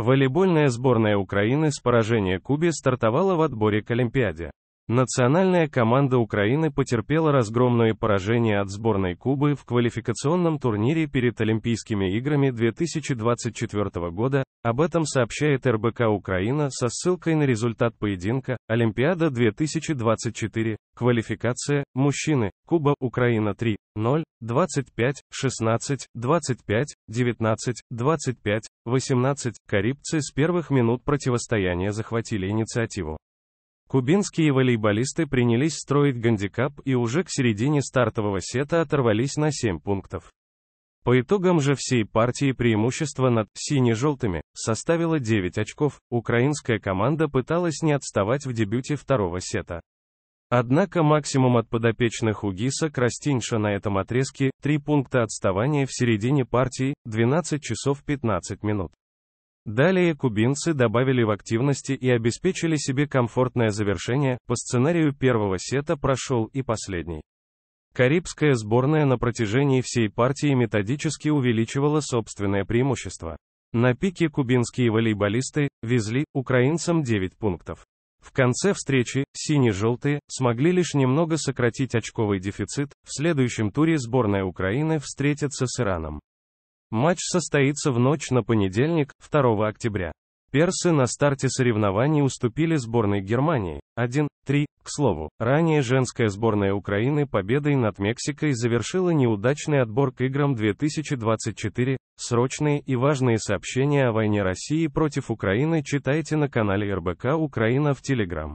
Волейбольная сборная Украины с поражения Кубе стартовала в отборе к Олимпиаде. Национальная команда Украины потерпела разгромное поражение от сборной Кубы в квалификационном турнире перед Олимпийскими играми 2024 года, об этом сообщает РБК Украина со ссылкой на результат поединка Олимпиада 2024, квалификация, мужчины, Куба, Украина 3, 0, 25, 16, 25, 19, 25, 18. Карибцы с первых минут противостояния захватили инициативу. Кубинские волейболисты принялись строить гандикап и уже к середине стартового сета оторвались на 7 пунктов. По итогам же всей партии преимущество над «сине-желтыми» составило 9 очков, украинская команда пыталась не отставать в дебюте второго сета. Однако максимум от подопечных Угиса Крастинша на этом отрезке – 3 пункта отставания в середине партии, 12 часов 15 минут. Далее кубинцы добавили в активности и обеспечили себе комфортное завершение, по сценарию первого сета прошел и последний. Карибская сборная на протяжении всей партии методически увеличивала собственное преимущество. На пике кубинские волейболисты везли украинцам 9 пунктов. В конце встречи сине-желтые смогли лишь немного сократить очковый дефицит. В следующем туре сборная Украины встретится с Ираном. Матч состоится в ночь на понедельник, 2 октября. Персы на старте соревнований уступили сборной Германии 1-3 к слову, ранее женская сборная Украины победой над Мексикой завершила неудачный отбор к играм 2024. Срочные и важные сообщения о войне России против Украины читайте на канале РБК Украина в Телеграм.